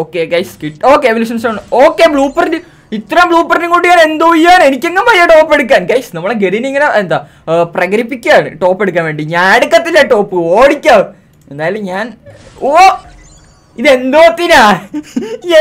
Okay guys കിട്ടും okay evolution okay blue print ഇത്ര blue പ്രിന്റും കൂടി ഞാൻ എന്തോ ചെയ്യാൻ എനിക്കെങ്ങും വയ്യ ടോപ്പ് എടുക്കാൻ ഗൈസ് നമ്മളെ ഗരിന് ഇങ്ങനെ എന്താ പ്രകരിപ്പിക്കുകയാണ് ടോപ്പ് എടുക്കാൻ വേണ്ടി ഞാൻ എടുക്കത്തില്ല ടോപ്പ് ഓടിക്കാം എന്തായാലും ഞാൻ ഓ ഇതെന്തോത്തിനാ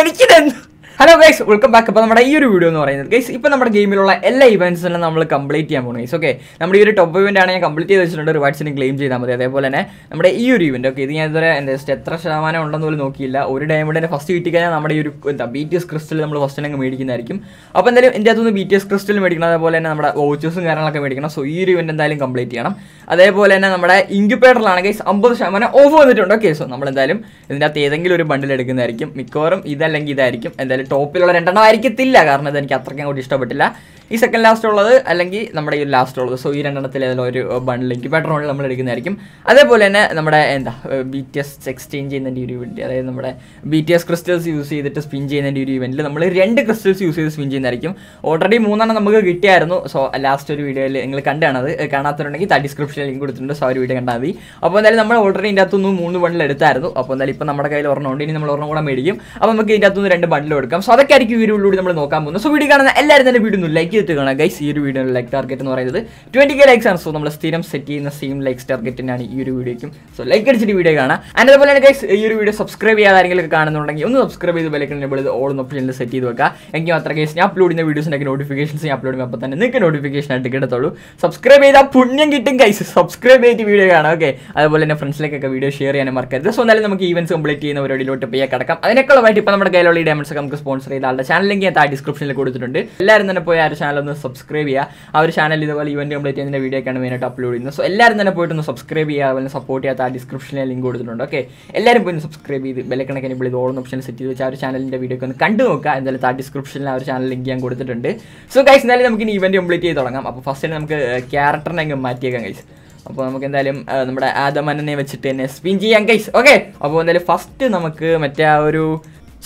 എനിക്കിതെന്തോ ഹലോ ഗൈസ് വെൽക്കം ബാക്ക് അപ്പോൾ നമ്മുടെ ഈ ഒരു വീഡിയോ എന്ന് പറയുന്നത് ഗൈസ് ഇപ്പോൾ നമ്മുടെ ഗെയിമിലുള്ള എല്ലാ എല്ലാം നമ്മൾ കംപ്ലീറ്റ് ചെയ്യാൻ പോകുന്നത് ഗൈസ് ഓക്കെ നമ്മുടെ ഈ ഒരു ടോപ്പ് ഇവൻ്റ് ആണ് ഞാൻ കംപ്ലീറ്റ് ചെയ്ത് വെച്ചിട്ടുണ്ട് റിവാർഡ്സിന് ക്ലെയിം ചെയ്താൽ മതി അതേപോലെ തന്നെ നമ്മുടെ ഈ ഒരു ഇവൻ്റ് ഓക്കെ ഇത് ഞാൻ ഇതുവരെ എൻ്റെ എത്ര ശതമാനം ഉണ്ടെന്ന് പോലും നോക്കിയില്ല ഒരു ഡയമണ്ടിൻ്റെ ഫസ്റ്റ് കിട്ടി കഴിഞ്ഞാൽ നമ്മുടെ ഈ ഒരു എന്താ ബി ടി എസ് ക്രിസ്റ്റൽ നമ്മൾ ഫസ്റ്റ് അങ്ങ് മേടിക്കുന്നതായിരിക്കും അപ്പോൾ എന്തായാലും എൻ്റെ അതൊന്ന് ബി ടി എസ് ക്രിസ്റ്റൽ മേടിക്കണം അതേപോലെ തന്നെ നമ്മുടെ വോച്ചേഴ്സും കാര്യങ്ങളൊക്കെ മേടിക്കണം സോ ഈ ഒരു ഇവൻ്റ് എന്തായാലും കംപ്ലീറ്റ് ചെയ്യണം അതേപോലെ തന്നെ നമ്മുടെ ഇൻക്യുബേറ്ററിലാണ് ഗൈസ് അമ്പത് ശതമാനം ഓഫ് വന്നിട്ടുണ്ട് ഓക്കെ സോ നമ്മൾ എന്തായാലും ഇതിൻ്റെ അകത്ത് ഏതെങ്കിലും ഒരു ബണ്ടിൽ എടുക്കുന്നതായിരിക്കും മിക്കവാറും ഇതല്ലെങ്കിൽ ഇതായിരിക്കും എന്തായാലും ടോപ്പിലുള്ള രണ്ടെണ്ണം ആയിരിക്കത്തില്ല കാരണം ഇത് എനിക്ക് അത്രയ്ക്ക് അങ്ങോട്ട് ഇഷ്ടപ്പെട്ടില്ല ഈ സെക്കൻഡ് ലാസ്റ്റ് ഉള്ളത് അല്ലെങ്കിൽ നമ്മുടെ ഈ ലാസ്റ്റ് ഉള്ളത് സോ ഈ രണ്ടെണ്ണത്തിൽ ഏതെങ്കിലും ഒരു ബണ്ടിലേക്ക് പെട്രോൾ നമ്മൾ എടുക്കുന്നതായിരിക്കും അതേപോലെ തന്നെ നമ്മുടെ എന്താ ബി ടി എസ് എക്സ്ചേഞ്ച് ചെയ്യുന്നതിൻ്റെ ഒരു ഇവൻറ്റ് അതായത് നമ്മുടെ B T S crystals use ചെയ്തിട്ട് സ്പിൻ ചെയ്യുന്നതിൻ്റെ ഒരു ഇവൻറ്റിൽ നമ്മൾ രണ്ട് ക്രിസ്റ്റൽസ് യൂസ് ചെയ്ത് സ്പിൻ ചെയ്യുന്നതായിരിക്കും ഓൾറെഡി മൂന്നെണ്ണം നമുക്ക് കിട്ടിയായിരുന്നു സോ ലാസ്റ്റ് ഒരു വീഡിയോയിൽ നിങ്ങൾ കണ്ടാണത് കാണാത്തവരുണ്ടെങ്കിൽ ആ ഡിസ്ക്രിപ്ഷനിൽ ലിങ്ക് കൊടുത്തിട്ടുണ്ട് സോ ആ ഒരു വീഡിയോ കണ്ടാൽ മതി അപ്പോൾ എന്തായാലും നമ്മൾ ഓൾറെഡി ഇതിൻ്റെ മൂന്ന് ബണ്ടിൽ എടുത്തായിരുന്നു അപ്പോൾ എന്തായാലും ഇപ്പോൾ നമ്മുടെ കയ്യിൽ ഒരെണ്ണം ഉണ്ട് ഇനി നമ്മൾ ഒരെണ്ണം കൂടെ മേടിക്കും അപ്പോൾ നമുക്ക് ഇതിൻ്റെ അകത്തുനിന്ന് രണ്ട് ബണ്ടിൽ എടുക്കാം എടുക്കാം സോ അതൊക്കെ ആയിരിക്കും വീഡിയോയിലൂടെ നമ്മൾ നോക്കാൻ പോകുന്നത് സോ വീഡിയോ കാണുന്ന എല്ലാവരും തന്നെ വീഡിയോ ലൈക്ക് ചെയ്തിട്ട് കാണാം ഗൈസ് ഈ ഒരു വീഡിയോ ലൈക്ക് ടാർഗറ്റ് എന്ന് പറയുന്നത് ട്വന്റി കെ ലൈക്സ് ആണ് സോ നമ്മൾ സ്ഥിരം സെറ്റ് ചെയ്യുന്ന സെയിം ലൈക്സ് ടാർഗറ്റിനാണ് ഈ ഒരു വീഡിയോയ്ക്കും സോ ലൈക്ക് അടിച്ചിട്ട് വീഡിയോ കാണാം ആൻഡ് പോലെ ഗൈസ് ഈ ഒരു വീഡിയോ സബ്സ്ക്രൈബ് ചെയ്യാതെ ആരെങ്കിലും കാണുന്നുണ്ടെങ്കിൽ ഒന്ന് സബ്സ്ക്രൈബ് ചെയ്ത് നമ്മൾ ഇത് ഓൾ ഓപ്ഷനിൽ സെറ്റ് ചെയ്ത് വെക്കുക എങ്കിൽ മാത്രം ഗൈസ് ഞാൻ അപ്ലോഡ് ചെയ്യുന്ന വീഡിയോസിനൊക്കെ നോട്ടിഫിക്കേഷൻസ് ഞാൻ അപ്ലോഡ് ചെയ്യുമ്പോൾ തന്നെ നിങ്ങൾക്ക് നോട്ടിഫിക്കേഷൻ ആയിട്ട് കിട്ടത്തുള്ളൂ സബ്സ്ക്രൈബ് ചെയ്താൽ പുണ്യം കിട്ടും ഗൈസ് സബ്സ്ക്രൈബ് ചെയ്തിട്ട് വീഡിയോ കാണാം ഓക്കെ അതുപോലെ തന്നെ ഫ്രണ്ട്സിലേക്കൊക്കെ വീഡിയോ ഷെയർ ചെയ്യാനും മറക്കരുത് സോ എന്നാലും നമുക്ക് ഈവൻസ് കംപ്ലീറ്റ് ചെയ്യുന്ന പരിപാടിയിലോട്ട് പോയി കിടക്കാം അതിനേക്കാളുമായിട്ട് ഇപ്പോൾ നമ്മുടെ കയ്യിലുള്ള ഡയമണ്ട്സ് നമുക്ക് സ്പോൺസർ ചെയ്ത ആളുടെ ചാനൽ ലിങ്ക് ഞാൻ താഴെ ഡിസ്ക്രിപ്ഷനിൽ കൊടുത്തിട്ടുണ്ട് എല്ലാവരും തന്നെ പോയി ആ ചാനൽ ഒന്ന് സബ്സ്ക്രൈബ് ചെയ്യുക ആ ഒരു ചാനൽ ഇതുപോലെ ഇവന്റ് കംപ്ലീറ്റ് ചെയ്യുന്ന വീഡിയോ ഒക്കെയാണ് മെയിനായിട്ട് അപ്ലോഡ് ചെയ്യുന്നത് സോ എല്ലാവരും തന്നെ പോയിട്ട് ഒന്ന് സബ്സ്ക്രൈബ് ചെയ്യുക അതുപോലെ സപ്പോർട്ട് ചെയ്യാത്ത ആ ഡിസ്ക്രിപ്ഷനിൽ ലിങ്ക് കൊടുത്തിട്ടുണ്ട് ഓക്കെ എല്ലാവരും പോയി സബ്സ്ക്രൈബ് ചെയ്ത് ബെല്ലക്കണക്കിന് ഇപ്പോൾ ഇത് ഓൺ ഓപ്ഷൻ സെറ്റ് ചെയ്ത് വെച്ചാൽ ആ ഒരു ചാനലിൻ്റെ വീഡിയോ ഒക്കെ ഒന്ന് കണ്ടു നോക്കുക എന്തായാലും താഴെ ഡിസ്ക്രിപ്ഷനിൽ ആ ഒരു ചാനൽ ലിങ്ക് ഞാൻ കൊടുത്തിട്ടുണ്ട് സോ ഗൈസ് എന്തായാലും നമുക്ക് ഇനി ഇവന്റ് കംപ്ലീറ്റ് ചെയ്ത് തുടങ്ങാം അപ്പോൾ ഫസ്റ്റ് നമുക്ക് ക്യാരക്ടറിനെ അങ്ങ് മാറ്റിയേക്കാം ഗൈസ് അപ്പോൾ നമുക്ക് എന്തായാലും നമ്മുടെ ആദമനെ വെച്ചിട്ട് തന്നെ സ്പിൻ ചെയ്യാം ഗൈസ് ഓക്കെ അപ്പോൾ എന്തായാലും ഫസ്റ്റ് നമുക്ക് മറ്റേ ആ ഒരു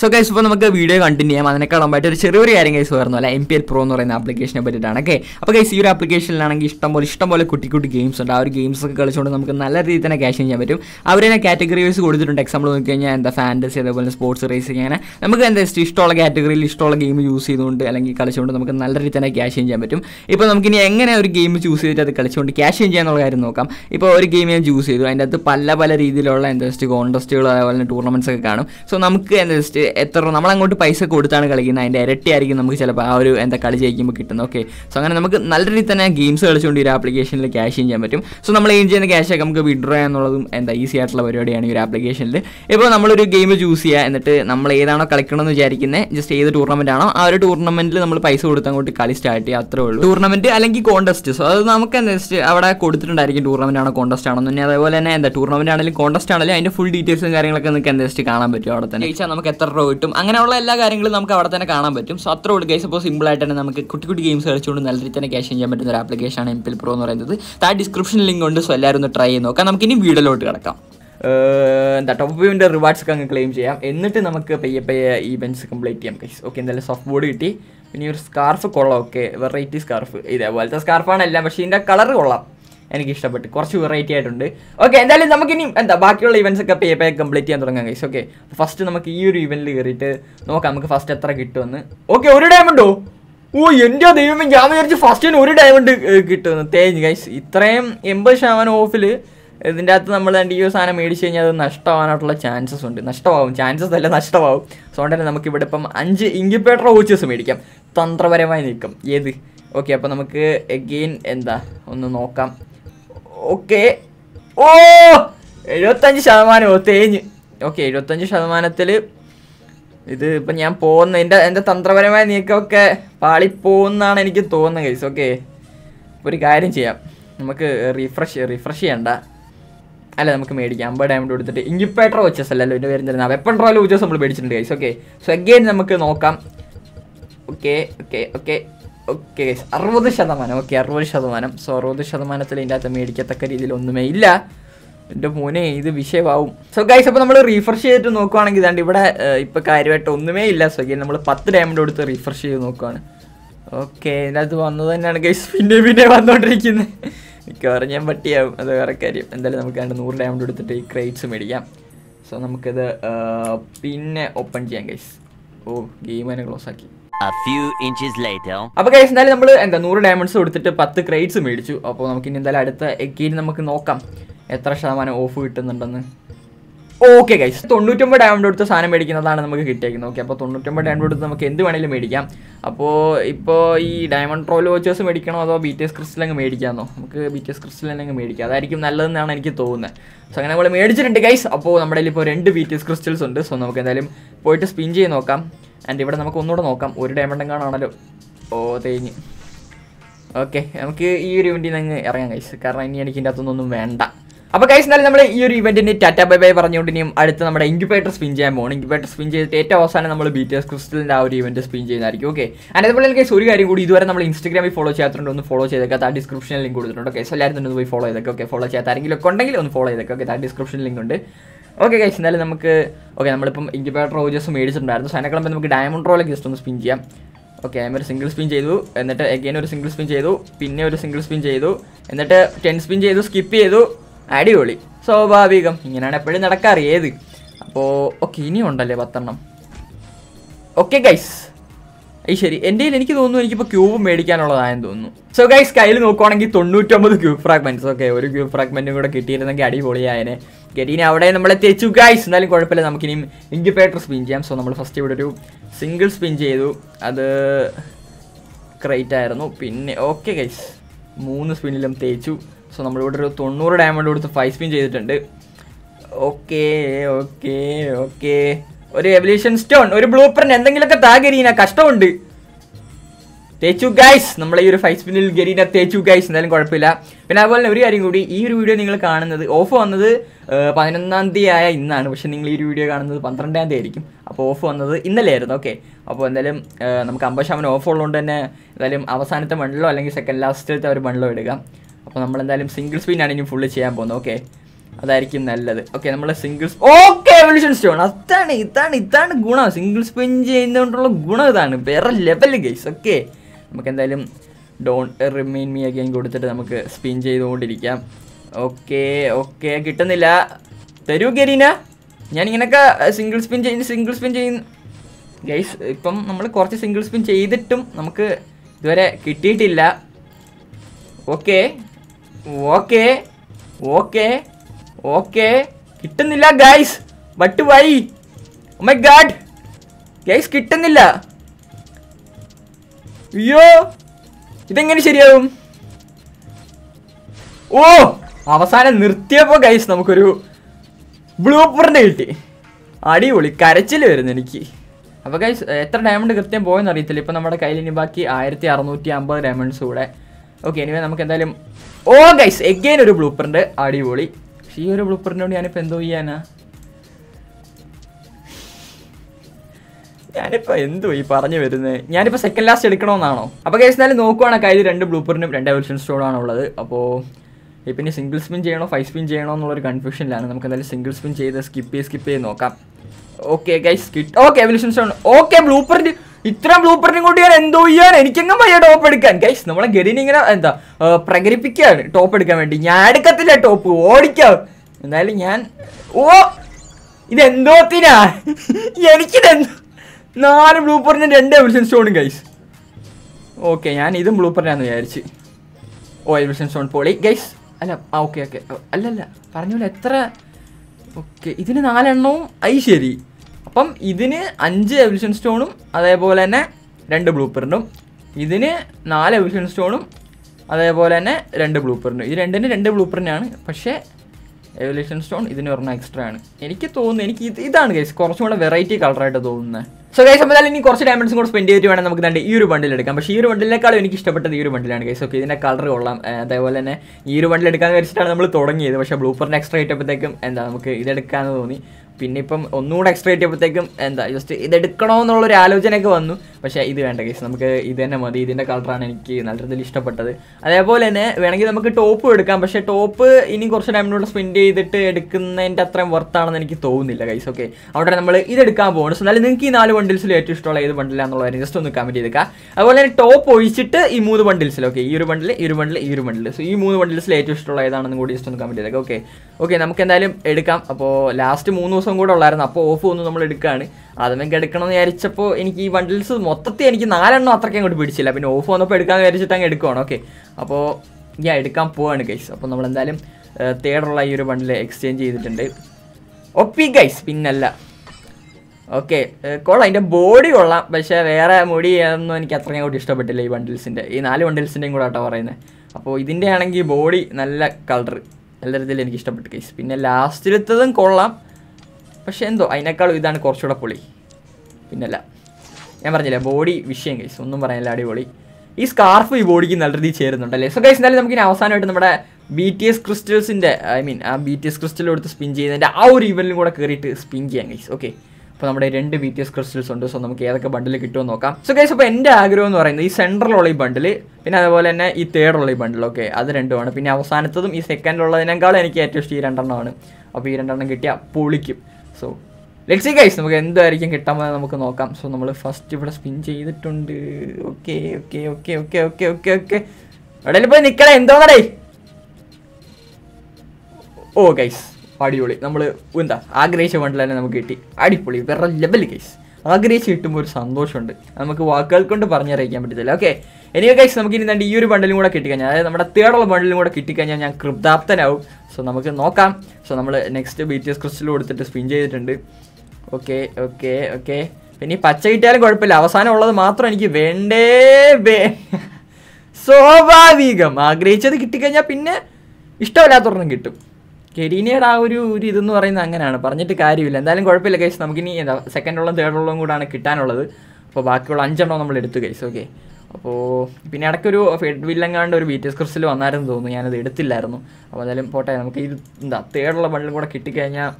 സോ ഗൈസ് ഇപ്പോൾ നമുക്ക് വീഡിയോ കണ്ടിന്യൂ ചെയ്യാം അതിനെ മുമ്പായിട്ട് ഒരു ചെറിയൊരു കാര്യം ഗൈസ് വരുന്നു അല്ല എം പി എൽ പ്രോ എന്ന് പറയുന്ന ആപ്ലിക്കേഷനെ പറ്റിയിട്ടാണ് ഓക്കെ അപ്പോൾ ഗൈസ് ഈ ഒരു ആപ്ലിക്കേഷനിലാണെങ്കിൽ ഇഷ്ടംപോലെ ഇഷ്ടംപോലെ കുട്ടി കുട്ടി ഗെയിംസ് ഉണ്ട് ആ ഒരു ഗെയിംസ് ഒക്കെ കളിച്ചുകൊണ്ട് നമുക്ക് നല്ല രീതിയിൽ തന്നെ ക്യാഷ് ചെയ്യാൻ പറ്റും അവർ കാറ്റഗറി വൈസ് കൊടുത്തിട്ടുണ്ട് എക്സാമ്പിൾ നോക്കി കഴിഞ്ഞാൽ എന്താ ഫാൻറ്റസി അതേപോലെ സ്പോർട്സ് റേസിംഗ് അങ്ങനെ നമുക്ക് എന്താ ഇഷ്ടമുള്ള കാറ്റഗറിയിൽ ഇഷ്ടമുള്ള ഗെയിം യൂസ് ചെയ്തുകൊണ്ട് അല്ലെങ്കിൽ കളിച്ചുകൊണ്ട് നമുക്ക് നല്ല രീതിയിൽ തന്നെ ക്യാഷ് ചെയ്യാൻ പറ്റും ഇപ്പോൾ നമുക്കിനി എങ്ങനെ ഒരു ഗെയിം ചൂസ് ചെയ്തിട്ട് അത് കളിച്ചുകൊണ്ട് ക്യാഷ് ചെയ്യാന്നുള്ള കാര്യം നോക്കാം ഇപ്പോൾ ഒരു ഗെയിം ഞാൻ ചൂസ് ചെയ്തു അതിൻ്റെ അകത്ത് പല പല രീതിയിലുള്ള എന്താ ജസ്റ്റ് കോൺടെസ്റ്റുകൾ അതേപോലെ ടൂർണമെൻറ്റ്സ് ഒക്കെ കാണും സോ നമുക്ക് എന്താ ജസ്റ്റ് എത്ര നമ്മൾ അങ്ങോട്ട് പൈസ കൊടുത്താണ് കളിക്കുന്നത് അതിൻ്റെ ഇരട്ടിയായിരിക്കും നമുക്ക് ചിലപ്പോൾ ആ ഒരു എന്താ കളി ജയിക്കുമ്പോൾ കിട്ടുന്നത് ഓക്കെ സോ അങ്ങനെ നമുക്ക് നല്ല രീതിയിൽ തന്നെ ഗെയിംസ് കളിച്ചുകൊണ്ട് ഈ ഒരു ആപ്ലിക്കേഷനിൽ ക്യാഷ് ചെയ്യാൻ പറ്റും സോ നമ്മൾ എയിം ചെയ്യുന്ന ഒക്കെ നമുക്ക് വിഡ്രോ എന്നുള്ളതും എന്താ ഈസി ആയിട്ടുള്ള പരിപാടിയാണ് ഈ ഒരു ആപ്ലിക്കേഷനിൽ ഇപ്പോൾ നമ്മളൊരു ഗെയിം ചൂസ് ചെയ്യുക എന്നിട്ട് നമ്മൾ ഏതാണോ കളിക്കണമെന്ന് വിചാരിക്കുന്നത് ജസ്റ്റ് ഏത് ടൂർണമെൻ്റ് ആണോ ആ ഒരു ടൂർണമെൻറ്റിൽ നമ്മൾ പൈസ കൊടുത്ത് അങ്ങോട്ട് കളി സ്റ്റാർട്ട് ചെയ്യുക അത്രേ ഉള്ളൂ ടൂർണമെൻറ്റ് അല്ലെങ്കിൽ കോൺടെസ്റ്റ് സോ അത് നമുക്ക് ജസ്റ്റ് അവിടെ കൊടുത്തിട്ടുണ്ടായിരിക്കും ടൂർണമെൻ്റ് ആണോ കോൺടെസ്റ്റ് ആണോ തന്നെ അതേപോലെ തന്നെ എന്താ ടൂർണമെൻറ്റ് ആണെങ്കിലും കോൺടെസ്റ്റ് ആണെങ്കിലും അതിൻ്റെ ഫുൾ ഡീറ്റെയിൽസും കാര്യങ്ങളൊക്കെ നിങ്ങൾക്ക് എന്താ ജസ്റ്റ് കാണാൻ പറ്റും അവിടെ തന്നെ ചോദിച്ചാൽ നമുക്ക് എത്ര റോ കിട്ടും അങ്ങനെയുള്ള എല്ലാ കാര്യങ്ങളും നമുക്ക് അവിടെ തന്നെ കാണാൻ പറ്റും സോ അത്ര ഉള്ളൂ ഗൈസ് അപ്പോൾ സിമ്പിൾ ആയിട്ട് തന്നെ നമുക്ക് കുട്ടി കുട്ടി ഗെയിംസ് കളിച്ചുകൊണ്ട് നല്ല രീതി തന്നെ ക്യാഷ് ചെയ്യാൻ പറ്റുന്ന ഒരു ആപ്ലിക്കേഷൻ എം പിൽ പ്രോ എന്ന് പറയുന്നത് താ ഡിസ്ക്രിപ്ഷൻ ലിങ്ക് ഉണ്ട് സോ എല്ലാവരും ഒന്ന് ട്രൈ ചെയ്ത് നോക്കാം നമുക്ക് ഇനി വീഡിയോയിലോട്ട് കിടക്കാം എന്താ ടോപ്പ് വ്യൂവിൻ്റെ റിവാർഡ്സ് ഒക്കെ അങ്ങ് ക്ലെയിം ചെയ്യാം എന്നിട്ട് നമുക്ക് പയ്യെ പയ്യെ ഈവൻറ്റ്സ് കംപ്ലീറ്റ് ചെയ്യാം കൈസ് ഓക്കെ എന്തായാലും സോഫ്റ്റ് ബോർഡ് കിട്ടി പിന്നെ ഒരു സ്കാർഫ് കൊള്ളാം ഓക്കെ വെറൈറ്റി സ്കാർഫ് ഇതേപോലത്തെ സ്കാർഫാണ് എല്ലാം പക്ഷേ ഇതിൻ്റെ കളർ കൊള്ളാം എനിക്ക് ഇഷ്ടപ്പെട്ടു കുറച്ച് വെറൈറ്റി ആയിട്ടുണ്ട് ഓക്കെ എന്തായാലും നമുക്കിനി എന്താ ബാക്കിയുള്ള ഇവൻസ് ഒക്കെ പേ പേ കംപ്ലീറ്റ് ചെയ്യാൻ തുടങ്ങാം ഗൈസ് ഓക്കെ ഫസ്റ്റ് നമുക്ക് ഈ ഒരു ഇവന്റിൽ കയറിയിട്ട് നോക്കാം നമുക്ക് ഫസ്റ്റ് എത്ര കിട്ടുമെന്ന് ഓക്കെ ഒരു ഡയമണ്ടോ ഓ എൻ്റെ ദൈവമേ ഞാൻ വിചാരിച്ചു ഫസ്റ്റിന് ഒരു ഡയമണ്ട് കിട്ടുമെന്ന് തേഞ്ഞ് ഗൈസ് ഇത്രയും എൺപത് ശതമാനം ഓഫിൽ ഇതിൻ്റെ അകത്ത് നമ്മൾ ഈ സാധനം മേടിച്ച് കഴിഞ്ഞാൽ അത് നഷ്ടമാവാനായിട്ടുള്ള ചാൻസസ് ഉണ്ട് നഷ്ടമാവും ചാൻസസ് അല്ല നഷ്ടമാവും അതുകൊണ്ട് തന്നെ ഇവിടെ ഇപ്പം അഞ്ച് ഇൻക്യുബേറ്റർ ഓച്ചേഴ്സ് മേടിക്കാം തന്ത്രപരമായി നിൽക്കും ഏത് ഓക്കെ അപ്പോൾ നമുക്ക് എഗെയിൻ എന്താ ഒന്ന് നോക്കാം ഓക്കെ ഓ എഴുപത്തഞ്ച് ശതമാനമോ തേഞ്ഞ് ഓക്കെ എഴുപത്തഞ്ച് ശതമാനത്തിൽ ഇത് ഇപ്പം ഞാൻ പോകുന്ന എൻ്റെ എൻ്റെ തന്ത്രപരമായ നീക്കമൊക്കെ പാളിപ്പോകുന്നാണ് എനിക്ക് തോന്നുന്നത് കേസ് ഓക്കെ ഒരു കാര്യം ചെയ്യാം നമുക്ക് റീഫ്രഷ് റിഫ്രഷ് ചെയ്യണ്ട അല്ല നമുക്ക് മേടിക്കാം അമ്പത് ഡയമണ്ട് കൊടുത്തിട്ട് ഇങ്കിപ്പേട്ടർ വോച്ചസ് അല്ലല്ലോ എൻ്റെ പേര് തരുന്ന വെപ്പൺ റോയൽ ഊച്ചസ് നമ്മൾ മേടിച്ചിട്ടുണ്ട് കേസ് ഓക്കെ സോ അഗെയിൻ നമുക്ക് നോക്കാം ഓക്കെ ഓക്കെ ഓക്കെ ഓക്കെ അറുപത് ശതമാനം ഓക്കെ അറുപത് ശതമാനം സോ അറുപത് ശതമാനത്തിൽ ഇതിൻ്റെ അകത്ത് മേടിക്കത്തക്ക രീതിയിൽ ഒന്നുമേ ഇല്ല എൻ്റെ മോനെ ഇത് വിഷയമാവും സോ ഗൈസ് അപ്പോൾ നമ്മൾ റീഫ്രഷ് ചെയ്തിട്ട് നോക്കുവാണെങ്കിൽ ഇതാണ്ട് ഇവിടെ ഇപ്പോൾ കാര്യമായിട്ട് ഒന്നുമേ ഇല്ല സോ ഗൈ നമ്മൾ പത്ത് ഡയമണ്ട് കൊടുത്ത് റീഫ്രഷ് ചെയ്ത് നോക്കുവാണ് ഓക്കെ ഇതിനകത്ത് വന്നത് തന്നെയാണ് ഗൈസ് പിന്നെ പിന്നെ വന്നുകൊണ്ടിരിക്കുന്നത് മിക്കവാറും ഞാൻ പട്ടിയാവും അത് വേറെ കാര്യം എന്തായാലും നമുക്ക് രണ്ട് നൂറ് ഡയമണ്ട് എടുത്തിട്ട് ഈ ക്രൈറ്റ്സ് മേടിക്കാം സോ നമുക്കിത് പിന്നെ ഓപ്പൺ ചെയ്യാം ഗൈസ് ഓ ഗെയിം തന്നെ ക്ലോസ് ആക്കി അപ്പൊ കൈസ് എന്തായാലും നമ്മൾ എന്താ നൂറ് ഡയമണ്ട്സ് കൊടുത്തിട്ട് പത്ത് ക്രേറ്റ്സ് മേടിച്ചു അപ്പോൾ നമുക്ക് ഇനി എന്തായാലും അടുത്ത എക്കിയിൽ നമുക്ക് നോക്കാം എത്ര ശതമാനം ഓഫ് കിട്ടുന്നുണ്ടെന്ന് ഓക്കെ ഗൈസ് തൊണ്ണൂറ്റൊമ്പത് ഡയമണ്ട് കൊടുത്ത് സാധനം മേടിക്കുന്നതാണ് നമുക്ക് കിട്ടിയേക്കുന്നത് ഓക്കെ അപ്പോൾ തൊണ്ണൂറ്റൊമ്പത് ഡയമണ്ട് കൊടുത്ത് നമുക്ക് എന്ത് വേണേലും മേടിക്കാം അപ്പോൾ ഇപ്പോൾ ഈ ഡയമണ്ട് റോൾ വാച്ചേഴ്സ് മേടിക്കണോ അതോ ബി ടി എസ് ക്രിസ്റ്റൽ അങ്ങ് മേടിക്കാമെന്നോ നമുക്ക് ബി ടി എസ് ക്രിസ്റ്റൽ അങ്ങ് മേടിക്കാം അതായിരിക്കും നല്ലതെന്നാണ് എനിക്ക് തോന്നുന്നത് സോ അങ്ങനെ നമ്മൾ മേടിച്ചിട്ടുണ്ട് ഗൈസ് അപ്പോൾ നമ്മുടെ ഇപ്പോൾ രണ്ട് ബി ടി എസ് ക്രിസ്റ്റൽസ് ഉണ്ട് സോ നമുക്ക് എന്തായാലും പോയിട്ട് സ്പിൻ ചെയ്ത് നോക്കാം ആൻഡ് ഇവിടെ നമുക്ക് ഒന്നുകൂടെ നോക്കാം ഒരു ഡയമണ്ടും കാണാണല്ലോ ഓ തേഞ്ഞ് ഓക്കെ നമുക്ക് ഈ ഒരു ഇവൻറ്റിൽ നിന്ന് ഇറങ്ങാം കൈസ് കാരണം ഇനി എനിക്ക് ഇതിൻ്റെ അകത്തൊന്നും വേണ്ട അപ്പോൾ കൈസ് എന്നാലും നമ്മൾ ഈ ഒരു ഇവൻറ്റിൻ്റെ ടാറ്റ ബൈ ബൈ പറഞ്ഞുകൊണ്ട് ഇനിയും അടുത്ത് നമ്മുടെ ഇൻക്യുബേറ്റർ സ്പിൻ ചെയ്യാൻ പോകണം ഇൻക്യുബേറ്റർ സ്പിൻ ചെയ്തിട്ട് ഏറ്റവും അവസാനം നമ്മൾ ബി ടി എസ് ക്രിസ്റ്റലിൻ്റെ ആ ഒരു ഇവൻറ്റ് സ്പിൻ ചെയ്യുന്നതായിരിക്കും ഓക്കെ ആൻഡ് അതുപോലെ കൈസ് ഒരു കാര്യം കൂടി ഇതുവരെ നമ്മൾ ഇൻസ്റ്റാഗ്രാമിൽ ഫോളോ ചെയ്യാത്തതുകൊണ്ട് ഒന്ന് ഫോളോ ചെയ്തേക്കാം ആ ഡിസ്ക്രിപ്ഷനിൽ ലിങ്ക് കൊടുത്തിട്ടുണ്ട് ഓക്കെ എല്ലാവരും ഒന്ന് പോയി ഫോളോ ചെയ്തൊക്കെ ഓക്കെ ഫോളോ ചെയ്യാത്ത ആരെങ്കിലും ഒക്കെ ഉണ്ടെങ്കിൽ ഒന്ന് ഫോളോ ചെയ്തൊക്കെ ഓക്കെ ആ ഡിസ്ക്രിപ്ഷൻ ലിങ്ക് ഉണ്ട് ഓക്കെ ഗൈസ് എന്തായാലും നമുക്ക് ഓക്കെ നമ്മളിപ്പം ഇൻക്യുബേറ്റർ റോജസ് മേടിച്ചിട്ടുണ്ടായിരുന്നു സോ കളമ്പോൾ നമുക്ക് ഡയമണ്ട് റോയിലേക്ക് ജസ്റ്റ് ഒന്ന് സ്പിൻ ചെയ്യാം ഓക്കെ ഞാൻ ഒരു സിംഗിൾ സ്പിൻ ചെയ്തു എന്നിട്ട് എഗെയിൻ ഒരു സിംഗിൾ സ്പിൻ ചെയ്തു പിന്നെ ഒരു സിംഗിൾ സ്പിൻ ചെയ്തു എന്നിട്ട് ടെൻ സ്പിൻ ചെയ്തു സ്കിപ്പ് ചെയ്തു അടിപൊളി സ്വാഭാവികം ഇങ്ങനെയാണ് എപ്പോഴും നടക്കാറ് ഏത് അപ്പോൾ ഓക്കെ ഇനിയുണ്ടല്ലേ പത്തെണ്ണം ഓക്കെ ഗൈസ് ഈ ശരി എൻ്റെ എനിക്ക് തോന്നുന്നു എനിക്കിപ്പോ ക്യൂബ് മേടിക്കാനുള്ളതായെന്ന് തോന്നുന്നു സോ ഗൈസ് കയ്യിൽ നോക്കുവാണെങ്കിൽ തൊണ്ണൂറ്റൊമ്പത് ക്യൂബ് ഫ്രാഗ്മെന്റ്സ് ഓക്കെ ഒരു ക്യൂബ് ഫ്രാഗ്മെന്റും കൂടെ കിട്ടിയിരുന്നെങ്കിൽ അടിപൊളിയായനെ ഗരീന അവിടെ നമ്മൾ എത്തിച്ചു ഗൈസ് എന്നാലും കുഴപ്പമില്ല ഇനിയും ഇൻക്യുബേറ്റർ സ്പിൻ ചെയ്യാം സോ നമ്മൾ ഫസ്റ്റ് ഇവിടെ ഒരു സിംഗിൾ സ്പിൻ ചെയ്തു അത് ക്രൈറ്റ് ആയിരുന്നു പിന്നെ ഓക്കെ ഗൈസ് മൂന്ന് സ്പിന്നിലും തേച്ചു സോ നമ്മളിവിടെ ഒരു തൊണ്ണൂറ് ഡയമണ്ട് കൊടുത്ത് ഫൈവ് സ്പിൻ ചെയ്തിട്ടുണ്ട് ഓക്കേ ഓക്കേ ഓക്കേ ഒരു എവല്യൂഷൻ സ്റ്റോൺ ഒരു ബ്ലൂ പ്രിന്റ് എന്തെങ്കിലുമൊക്കെ താ ഗരീന കഷ്ടമുണ്ട് തേച്ചു ഗൈസ് നമ്മൾ ഈ ഒരു ഫൈവ് സ്പിന്നിൽ ഗരീന തേച്ചു ഗൈസ് എന്തായാലും കുഴപ്പമില്ല പിന്നെ അതുപോലെ ഒരു കാര്യം കൂടി ഈ ഒരു വീഡിയോ നിങ്ങൾ കാണുന്നത് ഓഫ് വന്നത് പതിനൊന്നാം തീയതി ആയ ഇന്നാണ് പക്ഷെ നിങ്ങൾ ഈ ഒരു വീഡിയോ കാണുന്നത് പന്ത്രണ്ടാം തീയതി ആയിരിക്കും അപ്പോൾ ഓഫ് വന്നത് ഇന്നലെ ആയിരുന്നു ഓക്കെ അപ്പോൾ എന്തായാലും നമുക്ക് അമ്പത് ശതമാനം ഓഫ് ഉള്ളതുകൊണ്ട് തന്നെ എന്തായാലും അവസാനത്തെ മണ്ണിലോ അല്ലെങ്കിൽ സെക്കൻഡ് ലാസ്റ്റിലത്തെ ഒരു മണ്ണിലോ ഇടുക അപ്പോൾ നമ്മൾ എന്തായാലും സിംഗിൾ സ്പീനാണ് ഇനി ഫുള്ള് ചെയ്യാൻ പോകുന്നത് ഓക്കെ അതായിരിക്കും നല്ലത് ഓക്കെ നമ്മളെ സിംഗിൾ ഓക്കെ എവല്യൂഷൻ സ്റ്റോൺ അതാണ് ഇതാണ് ഇതാണ് ഗുണം സിംഗിൾ സ്പിൻ ചെയ്യുന്നതുകൊണ്ടുള്ള ഗുണം ഇതാണ് വേറെ ലെവൽ ഗൈസ് ഓക്കെ നമുക്ക് എന്തായാലും ഡോണ്ട് റിമീൻ മീ അഗെയിൻ കൊടുത്തിട്ട് നമുക്ക് സ്പിൻ ചെയ്തുകൊണ്ടിരിക്കാം ഓക്കെ ഓക്കെ കിട്ടുന്നില്ല തരൂ ഗരീന ഇങ്ങനെയൊക്കെ സിംഗിൾ സ്പിൻ ചെയ്യുന്ന സിംഗിൾ സ്പിൻ ചെയ്യുന്ന ഗൈസ് ഇപ്പം നമ്മൾ കുറച്ച് സിംഗിൾ സ്പിൻ ചെയ്തിട്ടും നമുക്ക് ഇതുവരെ കിട്ടിയിട്ടില്ല ഓക്കെ ഓക്കെ ഓക്കെ ഓക്കെ കിട്ടുന്നില്ല guys what why my god guys കിട്ടുന്നില്ല അയ്യോ ഇതെങ്ങനെ ശരിയാവും ഓ അവസാനം നിർത്തിയപ്പോൾ ഗൈസ് നമുക്കൊരു ബ്ലൂ പ്രിന്റ് കിട്ടി അടിപൊളി കരച്ചിൽ വരുന്നു എനിക്ക് അപ്പോൾ ഗൈസ് എത്ര ഡയമണ്ട് കൃത്യം പോയെന്ന് അറിയത്തില്ല ഇപ്പൊ നമ്മുടെ കയ്യിൽ ഇനി ബാക്കി ആയിരത്തി അറുന്നൂറ്റി അമ്പത് ഡയമണ്ട്സ് കൂടെ ഓക്കെ എനിവേ നമുക്ക് എന്തായാലും ഓ ഗൈസ് എഗെയിൻ ഒരു ബ്ലൂ പ്രിന്റ് അടിപൊളി ഈ ഒരു ബ്ലൂപ്പറിനോട് ഞാനിപ്പോ എന്തോ ചെയ്യാനാ ഞാനിപ്പോ എന്തോ ഈ പറഞ്ഞു വരുന്നത് ഞാനിപ്പോ സെക്കൻഡ് ലാസ്റ്റ് എടുക്കണമെന്നാണോ അപ്പോൾ കേസ് എന്നാലും നോക്കുവാണ് കാര്യം രണ്ട് ബ്ലൂപ്പറിനും രണ്ട് എവൽഷൻ സ്റ്റോണാണ് ഉള്ളത് അപ്പോൾ ഇനി സിംഗിൾ സ്പിൻ ചെയ്യണോ ഫൈവ് സ്പിൻ ചെയ്യണോ എന്നുള്ളൊരു കൺഫ്യൂഷനിലാണ് നമുക്ക് എന്തായാലും സിംഗിൾ സ്പിൻ ചെയ്ത് സ്കിപ്പ് ചെയ്ത് സ്കിപ്പ് ചെയ്ത് നോക്കാം ഓക്കെ ഗൈസ് കിട്ട് ഓക്കെ എവല്യൂഷൻ സ്റ്റോൺ ഓക്കെ ബ്ലൂപ്പറിൻ്റെ ഇത്രയും ബ്ലൂ പ്രിന്റും കൊണ്ട് ഞാൻ എന്തോ ചെയ്യാൻ എനിക്കെങ്ങും വയ്യ ടോപ്പ് എടുക്കാൻ ഗൈസ് നമ്മളെ ഗരിന് ഇങ്ങനെ എന്താ പ്രകരിപ്പിക്കുകയാണ് ടോപ്പ് എടുക്കാൻ വേണ്ടി ഞാൻ എടുക്കത്തില്ല ടോപ്പ് ഓടിക്കാം എന്തായാലും ഞാൻ ഓ തിനാ എനിക്കിതെന്തോ നാല് ബ്ലൂ പ്രിന്റും രണ്ട് എവിഷൻ സ്റ്റോണും ഗൈസ് ഓക്കെ ഞാൻ ഇതും ബ്ലൂ പ്രിന്റാന്ന് വിചാരിച്ച് ഓ എവിഷൻ സ്റ്റോൺ പോളി ഗൈസ് അല്ല ആ ഓക്കെ ഓക്കെ അല്ലല്ല പറഞ്ഞ പോലെ എത്ര ഓക്കെ ഇതിന് നാലെണ്ണവും ഐ ശരി അപ്പം ഇതിന് അഞ്ച് എവല്യൂഷൻ സ്റ്റോണും അതേപോലെ തന്നെ രണ്ട് ബ്ലൂ പ്രിൻറ്റും ഇതിന് നാല് എവല്യൂഷൻ സ്റ്റോണും അതേപോലെ തന്നെ രണ്ട് ബ്ലൂ പ്രിൻറ്റും ഈ രണ്ടിന് രണ്ട് ബ്ലൂ പ്രിൻ്റാണ് പക്ഷേ എവല്യൂഷൻ സ്റ്റോൺ ഇതിന് പറഞ്ഞാൽ എക്സ്ട്രാ ആണ് എനിക്ക് തോന്നുന്നു എനിക്ക് ഇത് ഇതാണ് കേസ് കുറച്ചും കൂടെ വെറൈറ്റി കളറായിട്ട് തോന്നുന്നത് സോ കേസ് അപ്പോൾ ഇനി കുറച്ച് ഡയമണ്ട്സും കൂടെ സ്പെൻഡ് ചെയ്തിട്ട് വേണം നമുക്ക് തന്നെ ഈ ഒരു ബണ്ടിൽ എടുക്കാം പക്ഷേ ഈ ഒരു ബണ്ടിലേക്കാളും എനിക്ക് ഇഷ്ടപ്പെട്ടത് ഈ ഒരു ബണ്ടിലാണ് കേസ് ഓക്കെ ഇതിൻ്റെ കളർ കൊള്ളാം അതേപോലെ തന്നെ ഈ ഒരു ബണ്ടിൽ എടുക്കാമെന്ന് വെച്ചിട്ടാണ് നമ്മൾ തുടങ്ങിയത് പക്ഷേ ബ്ലൂ പ്രിൻ്റ് എക്സ്ട്രാ ആയിട്ടപ്പോഴത്തേക്കും എന്താ നമുക്ക് ഇതെടുക്കാമെന്ന് തോന്നി പിന്നെ ഇപ്പം ഒന്നുകൂടെ എക്സ്ട്രാ കിട്ടിയപ്പോഴത്തേക്കും എന്താ ജസ്റ്റ് ഇത് എടുക്കണമെന്നുള്ളൊരു ആലോചനയൊക്കെ വന്നു പക്ഷേ ഇത് വേണ്ട കേസ് നമുക്ക് ഇത് തന്നെ മതി ഇതിൻ്റെ കളറാണ് എനിക്ക് നല്ല രീതിയിൽ ഇഷ്ടപ്പെട്ടത് അതേപോലെ തന്നെ വേണമെങ്കിൽ നമുക്ക് ടോപ്പ് എടുക്കാം പക്ഷേ ടോപ്പ് ഇനി കുറച്ച് ടൈമിനോട് സ്പെൻഡ് ചെയ്തിട്ട് എടുക്കുന്നതിൻ്റെ അത്രയും വർത്താണെന്ന് എനിക്ക് തോന്നുന്നില്ല കൈസ് ഓക്കെ അവിടെ നമ്മൾ ഇതെടുക്കാൻ പോകണം സോ എന്നാലും നിങ്ങൾക്ക് ഈ നാല് ബണ്ടിൽസിൽ ഏറ്റവും ഇഷ്ടമുള്ള ഏത് കാര്യം ജസ്റ്റ് ഒന്ന് കമൻറ്റ് ചെയ്തേക്കാം അതുപോലെ തന്നെ ടോപ്പ് ഒഴിച്ചിട്ട് ഈ മൂന്ന് ബണ്ടിൽസിൽ ഓക്കെ ഈ ഒരു ബണ്ടിൽ ഈ ഒരു ബണ്ടിൽ ഈ ഒരു ബണ്ടിൽ സോ ഈ മൂന്ന് ബണ്ടിൽസിൽ ഏറ്റവും ഇഷ്ടമുള്ള ഏതാണെന്ന് കൂടി ജസ്റ്റ് ഒന്ന് കമൻറ്റ് ചെയ്തേക്കാം ഓക്കെ ഓക്കെ നമുക്ക് എന്തായാലും എടുക്കാം അപ്പോൾ ലാസ്റ്റ് മൂന്ന് ദിവസം ദിവസം കൂടെ ഉള്ളായിരുന്നു അപ്പോൾ ഓഫ് ഒന്ന് നമ്മൾ എടുക്കുകയാണ് ആദ്യമേ എടുക്കണമെന്ന് വിചാരിച്ചപ്പോൾ എനിക്ക് ഈ ബണ്ടിൽസ് മൊത്തത്തിൽ എനിക്ക് നാലെണ്ണം അത്രയ്ക്ക് അങ്ങോട്ട് പിടിച്ചില്ല പിന്നെ ഓഫ് വന്നപ്പോൾ എടുക്കാമെന്ന് വിചാരിച്ചിട്ട് അങ്ങ് എടുക്കുവാണ് ഓക്കെ അപ്പോൾ ഞാൻ എടുക്കാൻ പോവാണ് ഗൈസ് അപ്പോൾ നമ്മൾ എന്തായാലും തേർഡുള്ള ഈ ഒരു ബണ്ടിൽ എക്സ്ചേഞ്ച് ചെയ്തിട്ടുണ്ട് ഒപ്പി ഗൈസ് പിന്നല്ല ഓക്കെ കൊള്ളാം അതിൻ്റെ ബോഡി കൊള്ളാം പക്ഷേ വേറെ മുടി ഒന്നും എനിക്ക് അത്രയും അങ്ങോട്ട് ഇഷ്ടപ്പെട്ടില്ല ഈ ബണ്ടിൽസിൻ്റെ ഈ നാല് ബണ്ടിൽസിൻ്റെയും കൂടെ ആട്ടോ പറയുന്നത് അപ്പോൾ ഇതിൻ്റെ ആണെങ്കിൽ ബോഡി നല്ല കളർ നല്ല രീതിയിൽ എനിക്ക് ഇഷ്ടപ്പെട്ടു കേസ് പിന്നെ ലാസ്റ്റിലത്തതും കൊള്ളാം പക്ഷേ എന്തോ അതിനേക്കാളും ഇതാണ് കുറച്ചുകൂടെ പൊളി പിന്നല്ല ഞാൻ പറഞ്ഞില്ലേ ബോഡി വിഷയം കൈസ് ഒന്നും പറയാനില്ല അടിപൊളി ഈ സ്കാർഫ് ഈ ബോഡിക്ക് നല്ല രീതിയിൽ ചേരുന്നുണ്ടല്ലേ സോ കൈസ് എന്തായാലും ഇനി അവസാനമായിട്ട് നമ്മുടെ ബി ടി എസ് ക്രിസ്റ്റൽസിൻ്റെ ഐ മീൻ ആ ബി ടി എസ് ക്രിസ്റ്റൽ എടുത്ത് സ്പിൻ ചെയ്യുന്നതിൻ്റെ ആ ഒരു ഇവൻറ്റിലും കൂടെ കയറിയിട്ട് സ്പിൻ ചെയ്യാം ഗൈസ് ഓക്കെ അപ്പോൾ നമ്മുടെ രണ്ട് ബി ടി എസ് ക്രിസ്റ്റൽസ് ഉണ്ട് സോ നമുക്ക് ഏതൊക്കെ ബണ്ടിൽ കിട്ടുമെന്ന് നോക്കാം സോ ഗൈസ് അപ്പോൾ എൻ്റെ ആഗ്രഹം എന്ന് പറയുന്നത് ഈ സെൻട്രലുള്ള ഈ ബണ്ടിൽ പിന്നെ അതുപോലെ തന്നെ ഈ തേർഡുള്ള ഈ ബണ്ടിൽ ഓക്കെ അത് രണ്ടുമാണ് പിന്നെ അവസാനത്തതും ഈ സെക്കൻഡിലുള്ളതിനേക്കാളും എനിക്ക് ഏറ്റവും ഇഷ്ടം ഈ രണ്ടെണ്ണമാണ് അപ്പോൾ ഈ രണ്ടെണ്ണം കിട്ടിയാൽ പൊളിക്കും സോ ലെറ്റ് സി ഗൈസ് നമുക്ക് എന്തായിരിക്കും കിട്ടാൻ നമുക്ക് നോക്കാം സോ നമ്മൾ ഫസ്റ്റ് ഇവിടെ സ്പിൻ ചെയ്തിട്ടുണ്ട് okay okay okay okay okay okay okay എവിടെയും പോയി നിൽക്കണേ നടേ ഓ ഗൈസ് അടിപൊളി നമ്മൾ എന്താ ആഗ്രഹിച്ച വണ്ടിലെ നമുക്ക് കിട്ടി അടിപൊളി വേറെ ലെവൽ ഗൈസ് ആഗ്രഹിച്ച് കിട്ടുമ്പോൾ ഒരു സന്തോഷമുണ്ട് നമുക്ക് വാക്കുകൾ കൊണ്ട് പറഞ്ഞറിയിക്കാൻ പറ്റത്തില്ല ഓക്കെ എനിവേ ഗൈസ് നമുക്ക് ഇനി തന്നെ ഈ ഒരു ബണ്ടിലും കൂടെ കിട്ടിക്കഴിഞ്ഞാൽ അതായത് നമ്മുടെ തേടുള്ള ബണ്ടിലും കൂടെ കിട്ടിക്കഴിഞ്ഞാൽ ഞാൻ കൃപ്താപ്തനാവും സോ നമുക്ക് നോക്കാം സോ നമ്മൾ next B T S crystal കൊടുത്തിട്ട് സ്പിൻ ചെയ്തിട്ടുണ്ട് ഓക്കെ ഓക്കെ ഓക്കെ പിന്നെ ഈ പച്ച കിട്ടിയാലും കുഴപ്പമില്ല അവസാനം ഉള്ളത് മാത്രം എനിക്ക് വേണ്ടേ വേ സ്വാഭാവികം ആഗ്രഹിച്ചത് കിട്ടിക്കഴിഞ്ഞാൽ പിന്നെ ഇഷ്ടമില്ലാത്തൊരെണ്ണം കിട്ടും കെരീനയുടെ ആ ഒരു ഒരു ഇതെന്ന് പറയുന്നത് അങ്ങനെയാണ് പറഞ്ഞിട്ട് കാര്യമില്ല എന്തായാലും കുഴപ്പമില്ല കേസ് നമുക്കിനി എന്താ സെക്കൻഡുള്ള തേർഡുള്ളതും കൂടാണ് കിട്ടാനുള്ളത് അപ്പോൾ ബാക്കിയുള്ള അഞ്ചെണ്ണം നമ്മൾ എടുത്തു കേസ് ഓക്കെ അപ്പോൾ പിന്നെ ഇടയ്ക്കൊരു ഫെഡ് വില്ലങ്ങാണ്ട് ഒരു ബി ടി എസ് ക്രിസ്റ്റിൽ വന്നായിരുന്നു തോന്നുന്നു ഞാനത് എടുത്തില്ലായിരുന്നു അപ്പോൾ എന്തായാലും പോട്ടെ നമുക്ക് ഇത് എന്താ തേടുള്ള ബണ്ടിലും കൂടെ കിട്ടിക്കഴിഞ്ഞാൽ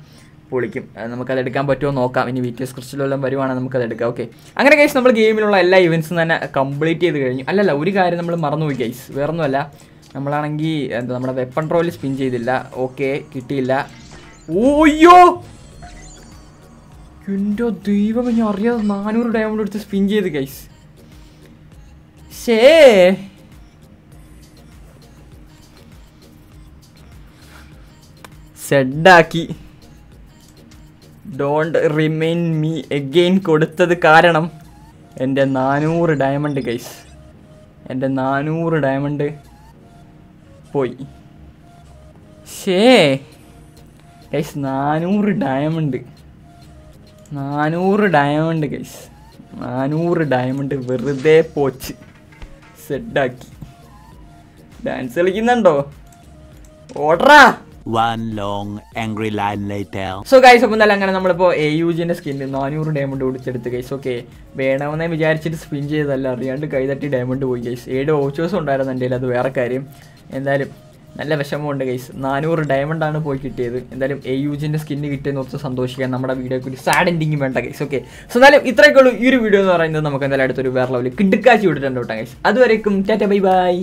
പൊളിക്കും നമുക്കത് എടുക്കാൻ പറ്റുമോ നോക്കാം ഇനി വി ടി എസ് ക്രിസ്റ്റലെല്ലാം വരുവാണെങ്കിൽ നമുക്കത് എടുക്കാം ഓക്കെ അങ്ങനെ കഴിച്ച് നമ്മൾ ഗെയിമിലുള്ള എല്ലാ ഇവൻസും തന്നെ കംപ്ലീറ്റ് ചെയ്ത് കഴിഞ്ഞു അല്ലല്ല ഒരു കാര്യം നമ്മൾ മറന്നുപോയി ഗൈസ് ഒന്നുമല്ല നമ്മളാണെങ്കിൽ എന്താ നമ്മുടെ വെപ്പൺ ട്രോൽ സ്പിൻ ചെയ്തില്ല ഓക്കെ കിട്ടിയില്ല ഓയ്യോ എൻ്റെ ദൈവം ഞാൻ അറിയാതെ നാനൂറ് ഡയമണ്ട് എടുത്ത് സ്പിൻ ചെയ്ത് ഗൈസ് Sí. സെഡാക്കി ഡോണ്ട് റിമെയിൻ മീ എഗെയിൻ കൊടുത്തത് കാരണം എൻ്റെ നാനൂറ് ഡയമണ്ട് ഗൈസ് എൻ്റെ നാനൂറ് ഡയമണ്ട് പോയി ഷേ ഗൈസ് നാനൂറ് ഡയമണ്ട് നാനൂറ് ഡയമണ്ട് ഗൈസ് നാനൂറ് ഡയമണ്ട് വെറുതെ പോച്ച് സെഡാക്കി ഡാൻസ് കളിക്കുന്നുണ്ടോ ഓടറാ സോ ഗൈസ് അപ്പം എന്തായാലും അങ്ങനെ നമ്മളിപ്പോൾ എ യു ജിൻ്റെ സ്കിന്ന് നാനൂറ് ഡയമണ്ട് ഓടിച്ചെടുത്ത് ഗൈസ് ഓക്കെ വേണമെന്നേ വിചാരിച്ചിട്ട് സ്പിൻ ചെയ്തല്ല അറിയാണ്ട് കൈതട്ടി ഡയമണ്ട് പോയി ഗൈസ് ഏഴ് വൗച്ചേഴ്സ് ഉണ്ടായിരുന്നു എൻ്റെ അത് വേറെ കാര്യം എന്തായാലും നല്ല വിഷമമുണ്ട് ഗൈസ് നാനൂറ് ആണ് പോയി കിട്ടിയത് എന്തായാലും എ യുജിൻ്റെ സ്കിന്ന് കിട്ടിയെന്ന് ഓർത്ത് സന്തോഷിക്കാൻ നമ്മുടെ വീഡിയോക്ക് ഒരു സാഡ് എൻഡിങ് വേണ്ട ഗൈസ് ഓക്കെ സോ എന്തായാലും ഇത്രയൊക്കെ ഉള്ളൂ ഈ ഒരു വീഡിയോ എന്ന് പറയുന്നത് നമുക്ക് എന്തായാലും അടുത്തൊരു വേറെ ലെവലിൽ കിടുക്കാശി വിട്ടിട്ടുണ്ട് കേട്ടോ ഗൈസ് അതുവരേക്കും ടാറ്റ ബൈ ബൈ